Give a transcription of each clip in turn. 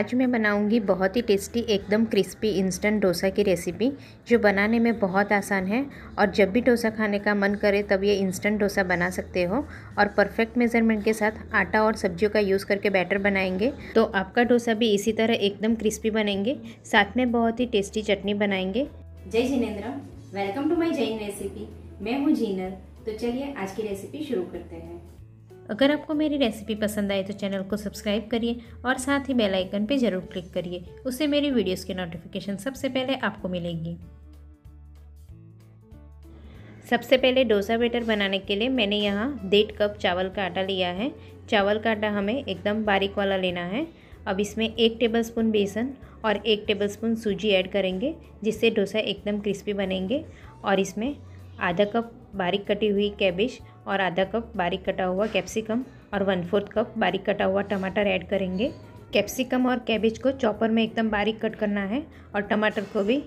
आज मैं बनाऊंगी बहुत ही टेस्टी एकदम क्रिस्पी इंस्टेंट डोसा की रेसिपी जो बनाने में बहुत आसान है और जब भी डोसा खाने का मन करे तब ये इंस्टेंट डोसा बना सकते हो और परफेक्ट मेज़रमेंट के साथ आटा और सब्जियों का यूज़ करके बैटर बनाएंगे तो आपका डोसा भी इसी तरह एकदम क्रिस्पी बनेंगे साथ में बहुत ही टेस्टी चटनी बनाएंगे जय जिनेन्द्र welcome to my Jain recipe मैं हूँ जीनर तो चलिए आज की रेसिपी शुरू करते हैं अगर आपको मेरी रेसिपी पसंद आए तो चैनल को सब्सक्राइब करिए और साथ ही बेल आइकन पर ज़रूर क्लिक करिए उससे मेरी वीडियोस की नोटिफिकेशन सबसे पहले आपको मिलेगी सबसे पहले डोसा बेटर बनाने के लिए मैंने यहाँ डेढ़ कप चावल का आटा लिया है चावल का आटा हमें एकदम बारीक वाला लेना है अब इसमें एक स्पून बेसन और एक स्पून सूजी ऐड करेंगे जिससे डोसा एकदम क्रिस्पी बनेंगे और इसमें आधा कप बारीक कटी हुई कैबेज और आधा कप बारीक कटा हुआ कैप्सिकम और वन फोर्थ कप बारीक कटा हुआ टमाटर ऐड करेंगे कैप्सिकम और कैबेज को चॉपर में एकदम बारीक कट करना है और टमाटर को भी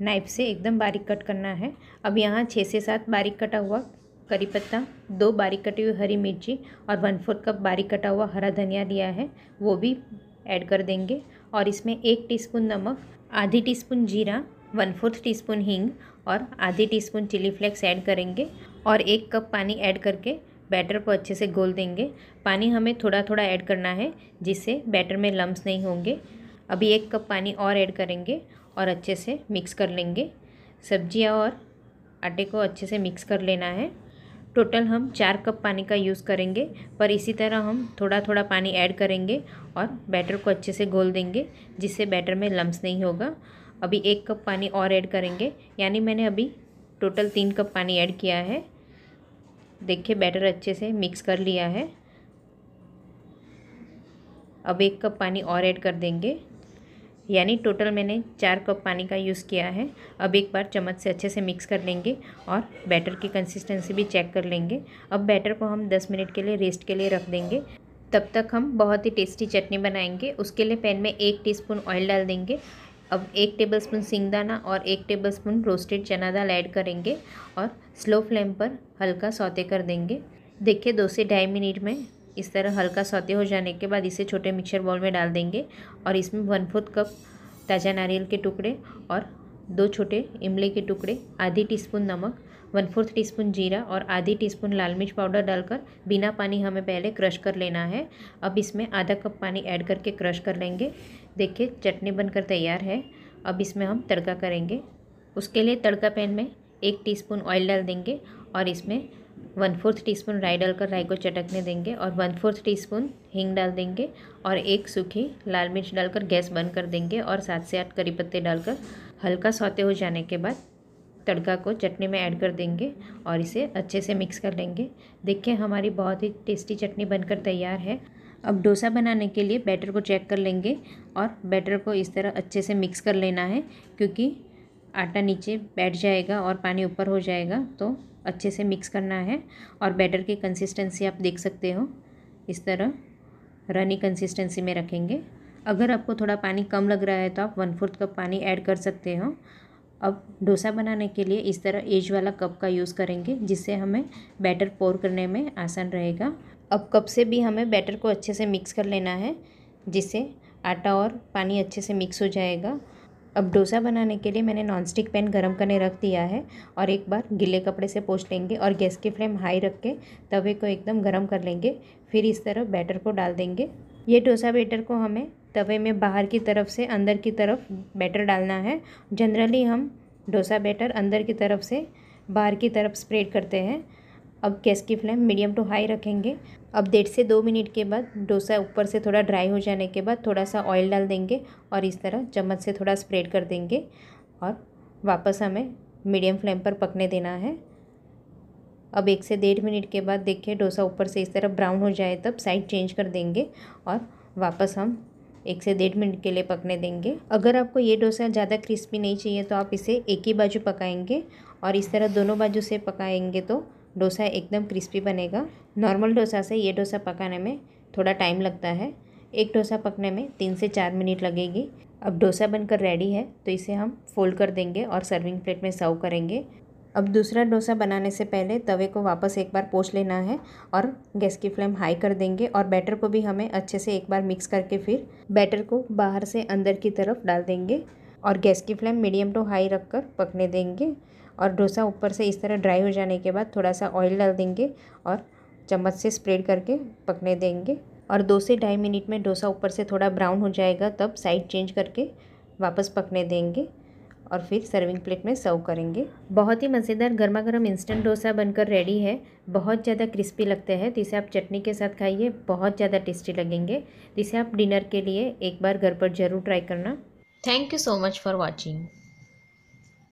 नाइफ से एकदम बारीक कट करना है अब यहाँ छः से सात बारीक कटा हुआ करी पत्ता दो बारीक कटी हुई हरी मिर्ची और वन फोर्थ कप बारीक कटा हुआ हरा धनिया दिया है वो भी ऐड कर देंगे और इसमें एक टीस्पून नमक आधी टीस्पून जीरा वन फोर्थ टी स्पून हींग और आधी teaspoon chilli flakes add करेंगे और एक कप पानी ऐड करके बैटर को अच्छे से घोल देंगे पानी हमें थोड़ा थोड़ा ऐड करना है जिससे बैटर में लम्ब नहीं होंगे अभी एक कप पानी और ऐड करेंगे और अच्छे से मिक्स कर लेंगे सब्जियाँ और आटे को अच्छे से मिक्स कर लेना है टोटल हम चार कप पानी का यूज़ करेंगे पर इसी तरह हम थोड़ा थोड़ा पानी ऐड करेंगे और बैटर को अच्छे से घोल देंगे जिससे बैटर में लम्ब नहीं होगा अभी एक कप पानी और ऐड करेंगे यानी मैंने अभी टोटल तीन कप पानी ऐड किया है देखिए बैटर अच्छे से मिक्स कर लिया है अब एक कप पानी और ऐड कर देंगे यानी टोटल मैंने चार कप पानी का यूज़ किया है अब एक बार चम्मच से अच्छे से मिक्स कर लेंगे और बैटर की कंसिस्टेंसी भी चेक कर लेंगे अब बैटर को हम 10 मिनट के लिए रेस्ट के लिए रख देंगे तब तक हम बहुत ही टेस्टी चटनी बनाएंगे उसके लिए पैन में एक टीस्पून ऑयल डाल देंगे अब एक टेबलस्पून सिंगदाना और एक टेबलस्पून रोस्टेड चना दाल ऐड करेंगे और स्लो फ्लेम पर हल्का सौते कर देंगे देखिए दो से ढाई मिनट में इस तरह हल्का सौते हो जाने के बाद इसे छोटे मिक्सर बॉल में डाल देंगे और इसमें वन फोर्थ कप ताज़ा नारियल के टुकड़े और दो छोटे इमली के टुकड़े आधी टीस्पून नमक वन फोर्थ टीस्पून जीरा और आधी टीस्पून लाल मिर्च पाउडर डालकर बिना पानी हमें पहले क्रश कर लेना है अब इसमें आधा कप पानी ऐड करके क्रश कर लेंगे देखिए चटनी बनकर तैयार है अब इसमें हम तड़का करेंगे उसके लिए तड़का पैन में एक टीस्पून ऑयल डाल देंगे और इसमें वन फोर्थ टीस्पून राई डालकर राई को चटकने देंगे और वन फोर्थ टीस्पून हींग डाल देंगे और एक सूखी लाल मिर्च डालकर गैस बंद कर देंगे और सात से आठ करी पत्ते डालकर हल्का सौते हो जाने के बाद तड़का को चटनी में ऐड कर देंगे और इसे अच्छे से मिक्स कर लेंगे देखिए हमारी बहुत ही टेस्टी चटनी बनकर तैयार है अब डोसा बनाने के लिए बैटर को चेक कर लेंगे और बैटर को इस तरह अच्छे से मिक्स कर लेना है क्योंकि आटा नीचे बैठ जाएगा और पानी ऊपर हो जाएगा तो अच्छे से मिक्स करना है और बैटर की कंसिस्टेंसी आप देख सकते हो इस तरह रनी कंसिस्टेंसी में रखेंगे अगर आपको थोड़ा पानी कम लग रहा है तो आप वन फोर्थ कप पानी ऐड कर सकते हो अब डोसा बनाने के लिए इस तरह एज वाला कप का यूज़ करेंगे जिससे हमें बैटर पोर करने में आसान रहेगा अब कप से भी हमें बैटर को अच्छे से मिक्स कर लेना है जिससे आटा और पानी अच्छे से मिक्स हो जाएगा अब डोसा बनाने के लिए मैंने नॉनस्टिक पैन गरम करने रख दिया है और एक बार गीले कपड़े से पोछ लेंगे और गैस की फ्लेम हाई रख के तवे को एकदम गरम कर लेंगे फिर इस तरह बैटर को डाल देंगे ये डोसा बैटर को हमें तवे में बाहर की तरफ से अंदर की तरफ बैटर डालना है जनरली हम डोसा बैटर अंदर की तरफ से बाहर की तरफ स्प्रेड करते हैं अब गैस की फ्लेम मीडियम टू हाई रखेंगे अब डेढ़ से दो मिनट के बाद डोसा ऊपर से थोड़ा ड्राई हो जाने के बाद थोड़ा सा ऑयल डाल देंगे और इस तरह चम्मच से थोड़ा स्प्रेड कर देंगे और वापस हमें मीडियम फ्लेम पर पकने देना है अब एक से डेढ़ मिनट के बाद देखिए डोसा ऊपर से इस तरह ब्राउन हो जाए तब साइड चेंज कर देंगे और वापस हम एक से डेढ़ मिनट के लिए पकने देंगे अगर आपको ये डोसा ज़्यादा क्रिस्पी नहीं चाहिए तो आप इसे एक ही बाजू पकाएंगे और इस तरह दोनों बाजू से पकाएंगे तो डोसा एकदम क्रिस्पी बनेगा नॉर्मल डोसा से ये डोसा पकाने में थोड़ा टाइम लगता है एक डोसा पकने में तीन से चार मिनट लगेगी अब डोसा बनकर रेडी है तो इसे हम फोल्ड कर देंगे और सर्विंग प्लेट में सर्व करेंगे अब दूसरा डोसा बनाने से पहले तवे को वापस एक बार पोछ लेना है और गैस की फ्लेम हाई कर देंगे और बैटर को भी हमें अच्छे से एक बार मिक्स करके फिर बैटर को बाहर से अंदर की तरफ डाल देंगे और गैस की फ्लेम मीडियम टू हाई रख कर पकने देंगे और डोसा ऊपर से इस तरह ड्राई हो जाने के बाद थोड़ा सा ऑयल डाल देंगे और चम्मच से स्प्रेड करके पकने देंगे और दो से ढाई मिनट में डोसा ऊपर से थोड़ा ब्राउन हो जाएगा तब साइड चेंज करके वापस पकने देंगे और फिर सर्विंग प्लेट में सर्व करेंगे बहुत ही मज़ेदार गर्मा गर्म इंस्टेंट डोसा बनकर रेडी है बहुत ज़्यादा क्रिस्पी लगते हैं तो इसे आप चटनी के साथ खाइए बहुत ज़्यादा टेस्टी लगेंगे तो इसे आप डिनर के लिए एक बार घर पर ज़रूर ट्राई करना thank you so much for watching